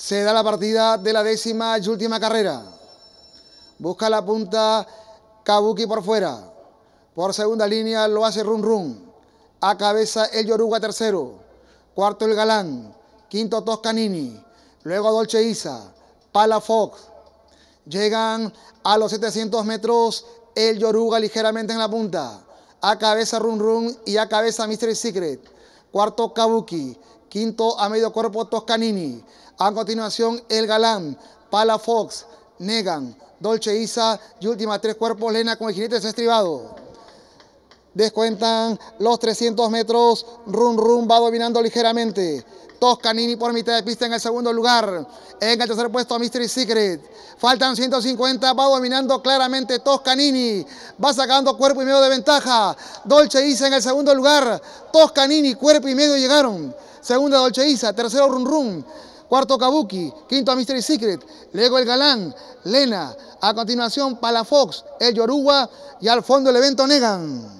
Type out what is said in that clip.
Se da la partida de la décima y última carrera. Busca la punta Kabuki por fuera. Por segunda línea lo hace Run Run. A cabeza el Yoruga tercero. Cuarto el Galán. Quinto Toscanini. Luego Dolce Isa. Pala Fox. Llegan a los 700 metros el Yoruga ligeramente en la punta. A cabeza Run Run y a cabeza Mystery Secret. Cuarto Kabuki. Quinto, a medio cuerpo, Toscanini. A continuación, El Galán, Pala Fox, Negan, Dolce Isa y última tres cuerpos, Lena con el jinete estribado. Descuentan los 300 metros. Run Run va dominando ligeramente. Toscanini por mitad de pista en el segundo lugar. En el tercer puesto Mystery Secret. Faltan 150. Va dominando claramente Toscanini. Va sacando cuerpo y medio de ventaja. Dolce Isa en el segundo lugar. Toscanini, cuerpo y medio llegaron. Segunda Dolce Isa. Tercero Run Run. Cuarto Kabuki. Quinto Mystery Secret. Luego el Galán. Lena. A continuación Palafox. El Yoruba. Y al fondo el evento Negan.